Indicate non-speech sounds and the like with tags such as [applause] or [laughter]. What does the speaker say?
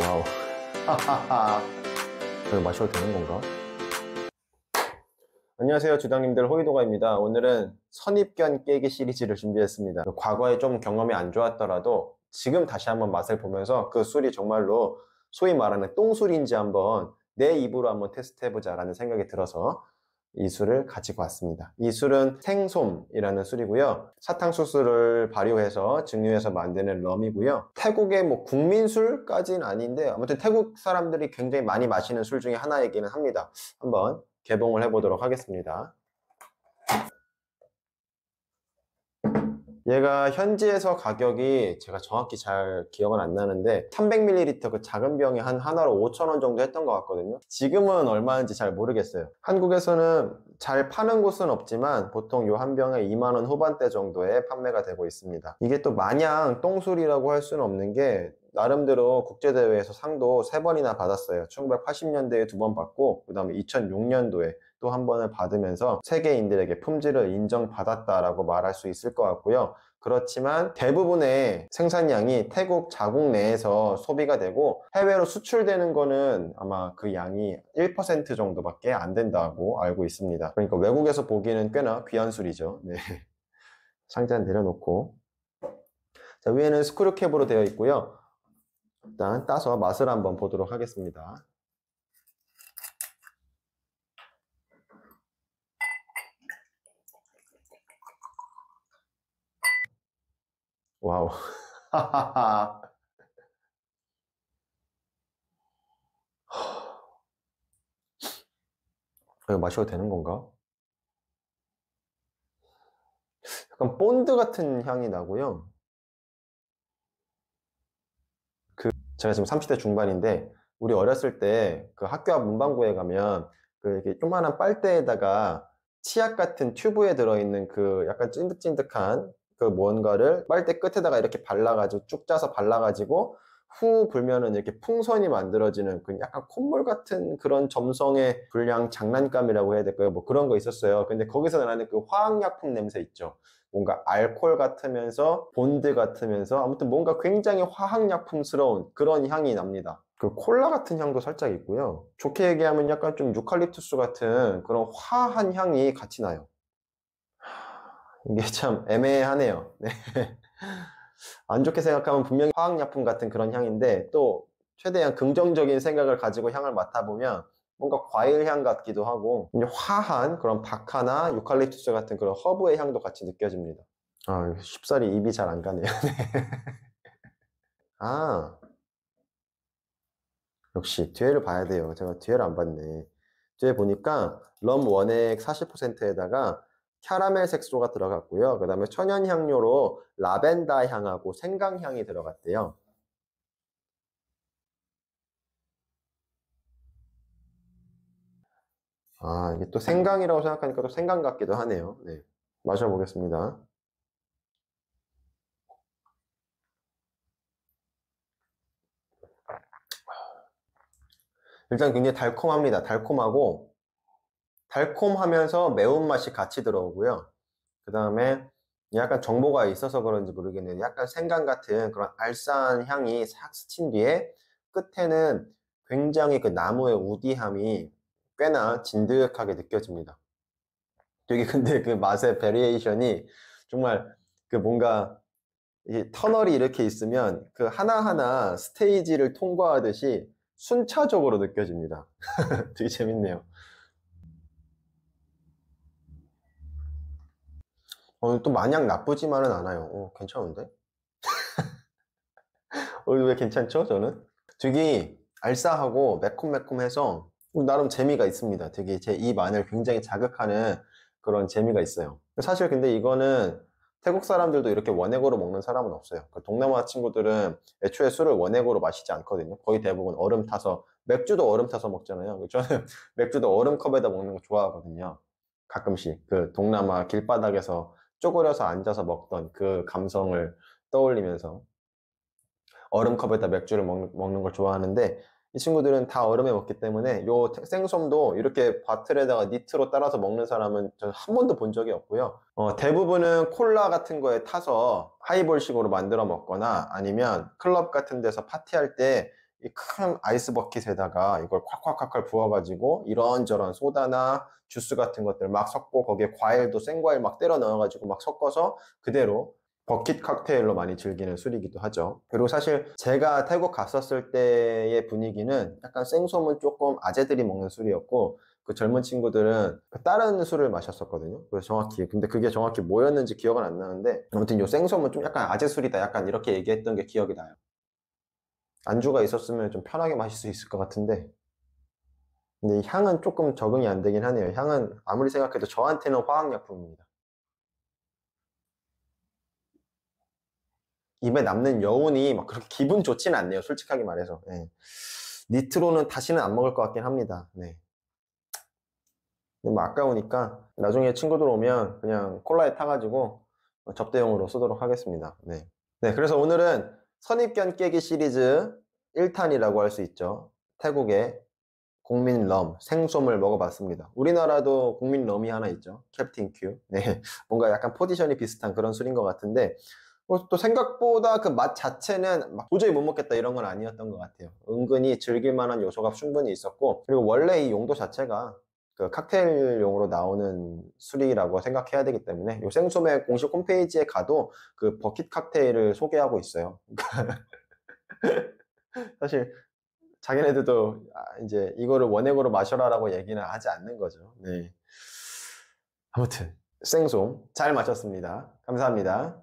와우. 하하하. [laughs] 저기 마셔도 되는 건가? 안녕하세요 주당님들 호이도가입니다 오늘은 선입견 깨기 시리즈를 준비했습니다 과거에 좀 경험이 안 좋았더라도 지금 다시 한번 맛을 보면서 그 술이 정말로 소위 말하는 똥술인지 한번 내 입으로 한번 테스트 해보자 라는 생각이 들어서 이 술을 가지고 왔습니다. 이 술은 생솜이라는 술이고요. 사탕수수를 발효해서 증류해서 만드는 럼이고요. 태국의 뭐 국민술까지는 아닌데 아무튼 태국 사람들이 굉장히 많이 마시는 술 중에 하나이기는 합니다. 한번 개봉을 해보도록 하겠습니다. 얘가 현지에서 가격이 제가 정확히 잘 기억은 안 나는데 300ml 그 작은 병이한 하나로 5,000원 정도 했던 것 같거든요 지금은 얼마인지 잘 모르겠어요 한국에서는 잘 파는 곳은 없지만 보통 요 한 병에 2만원 후반대 정도에 판매가 되고 있습니다 이게 또 마냥 똥술이라고 할 수는 없는 게 나름대로 국제대회에서 상도 3번이나 받았어요 1980년대에 두 번 받고 그 다음에 2006년도에 또한 번을 받으면서 세계인들에게 품질을 인정받았다라고 말할 수 있을 것 같고요. 그렇지만 대부분의 생산량이 태국 자국 내에서 소비가 되고 해외로 수출되는 거는 아마 그 양이 1% 정도밖에 안 된다고 알고 있습니다. 그러니까 외국에서 보기에는 꽤나 귀한 술이죠. 네. [laughs] 상자 는 내려놓고 자, 위에는 스크류캡으로 되어 있고요. 일단 따서 맛을 한번 보도록 하겠습니다. 와우. [laughs] 이거 마셔도 되는 건가? 약간 본드 같은 향이 나고요. 그 제가 지금 30대 중반인데 우리 어렸을 때 그 학교 앞 문방구에 가면 그 이렇게 요만한 빨대에다가 치약 같은 튜브에 들어있는 그 약간 찐득찐득한 그무가를 빨대 끝에다가 이렇게 발라가지고 쭉 짜서 발라가지고 후 불면은 이렇게 풍선이 만들어지는 그 약간 콧물 같은 그런 점성의 불량 장난감이라고 해야 될까요? 뭐 그런 거 있었어요. 근데 거기서 나는 그 화학약품 냄새 있죠. 뭔가 알콜 같으면서 본드 같으면서 아무튼 뭔가 굉장히 화학약품스러운 그런 향이 납니다. 그 콜라 같은 향도 살짝 있고요. 좋게 얘기하면 약간 좀 유칼립투스 같은 그런 화한 향이 같이 나요. 이게 참 애매하네요. 네. 안 좋게 생각하면 분명히 화학약품 같은 그런 향인데 또 최대한 긍정적인 생각을 가지고 향을 맡아보면 뭔가 과일향 같기도 하고 화한 그런 박하나 유칼립투스 같은 그런 허브의 향도 같이 느껴집니다. 아, 쉽사리 입이 잘 안 가네요. [laughs] 네. 아, 역시 뒤에를 봐야 돼요. 제가 뒤에를 안 봤네. 뒤에 보니까 럼 원액 40%에다가 캐러멜 색소가 들어갔고요. 그 다음에 천연향료로 라벤더 향하고 생강향이 들어갔대요. 아, 이게 또 생강이라고 생각하니까 또 생강 같기도 하네요. 네. 마셔보겠습니다. 일단 굉장히 달콤합니다. 달콤하고 달콤하면서 매운맛이 같이 들어오고요. 그 다음에 약간 정보가 있어서 그런지 모르겠는데 약간 생강 같은 그런 알싸한 향이 싹 스친 뒤에 끝에는 굉장히 그 나무의 우디함이 꽤나 진득하게 느껴집니다. 되게 근데 그 맛의 베리에이션이 정말 그 뭔가 이 터널이 이렇게 있으면 그 하나하나 스테이지를 통과하듯이 순차적으로 느껴집니다. [laughs] 되게 재밌네요. 오늘 또 마냥 나쁘지만은 않아요. 오, 어, 괜찮은데? [laughs] 오왜 괜찮죠? 저는 되게 알싸하고 매콤매콤해서 어, 나름 재미가 있습니다. 되게 제입 안을 굉장히 자극하는 그런 재미가 있어요. 사실 근데 이거는 태국 사람들도 이렇게 원액으로 먹는 사람은 없어요. 그 동남아 친구들은 애초에 술을 원액으로 마시지 않거든요. 거의 대부분 얼음 타서 맥주도 얼음 타서 먹잖아요. 저는 [laughs] 맥주도 얼음 컵에다 먹는 거 좋아하거든요. 가끔씩 그 동남아 길바닥에서 쪼그려서 앉아서 먹던 그 감성을 떠올리면서 얼음컵에다 맥주를 먹, 먹는, 걸 좋아하는데 이 친구들은 다 얼음에 먹기 때문에 요 생솜도 이렇게 바틀에다가 니트로 따라서 먹는 사람은 저 한 번도 본 적이 없고요 어, 대부분은 콜라 같은 거에 타서 하이볼식으로 만들어 먹거나 아니면 클럽 같은 데서 파티할 때 이큰 아이스 버킷에다가 이걸 콱콱콱콱 부어가지고 이런저런 소다나 주스 같은 것들 막 섞고 거기에 과일도 생과일 막 때려 넣어가지고 막 섞어서 그대로 버킷 칵테일로 많이 즐기는 술이기도 하죠. 그리고 사실 제가 태국 갔었을 때의 분위기는 약간 생소은 조금 아재들이 먹는 술이었고 그 젊은 친구들은 그 다른 술을 마셨었거든요. 그래서 정확히 근데 그게 정확히 뭐였는지 기억은 안 나는데 아무튼 요 생소문 좀 약간 아재 술이다 약간 이렇게 얘기했던 게 기억이 나요. 안주가 있었으면 좀 편하게 마실 수 있을 것 같은데 근데 향은 조금 적응이 안 되긴 하네요 향은 아무리 생각해도 저한테는 화학약품입니다 입에 남는 여운이 막 그렇게 기분 좋진 않네요 솔직하게 말해서 네. 니트로는 다시는 안 먹을 것 같긴 합니다 네. 너무 뭐 아까우니까 나중에 친구들 오면 그냥 콜라에 타가지고 접대용으로 쓰도록 하겠습니다 네. 네 그래서 오늘은 선입견 깨기 시리즈 1탄이라고 할 수 있죠. 태국의 국민 럼, 생솜을 먹어봤습니다. 우리나라도 국민 럼이 하나 있죠. 캡틴 큐. 네. [laughs] 뭔가 약간 포지션이 비슷한 그런 술인 것 같은데, 어, 또 생각보다 그 맛 자체는 도저히 못 먹겠다 이런 건 아니었던 것 같아요. 은근히 즐길 만한 요소가 충분히 있었고, 그리고 원래 이 용도 자체가 그 칵테일용으로 나오는 술이라고 생각해야 되기 때문에 요 생소매 공식 홈페이지에 가도 그 버킷 칵테일을 소개하고 있어요. 그러니까 [laughs] 사실 자기네들도 아, 이제 이거를 원액으로 마셔라라고 얘기는 하지 않는 거죠. 네. 아무튼 생솜 잘 마쳤습니다. 감사합니다.